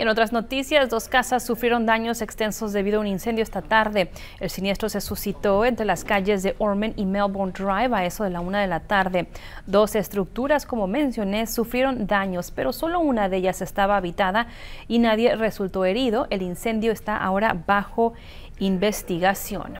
en otras noticias, dos casas sufrieron daños extensos debido a un incendio esta tarde. El siniestro se suscitó entre las calles de Ormond y Melbourne Drive a eso de la una de la tarde. Dos estructuras, como mencioné, sufrieron daños, pero solo una de ellas estaba habitada y nadie resultó herido. El incendio está ahora bajo investigación.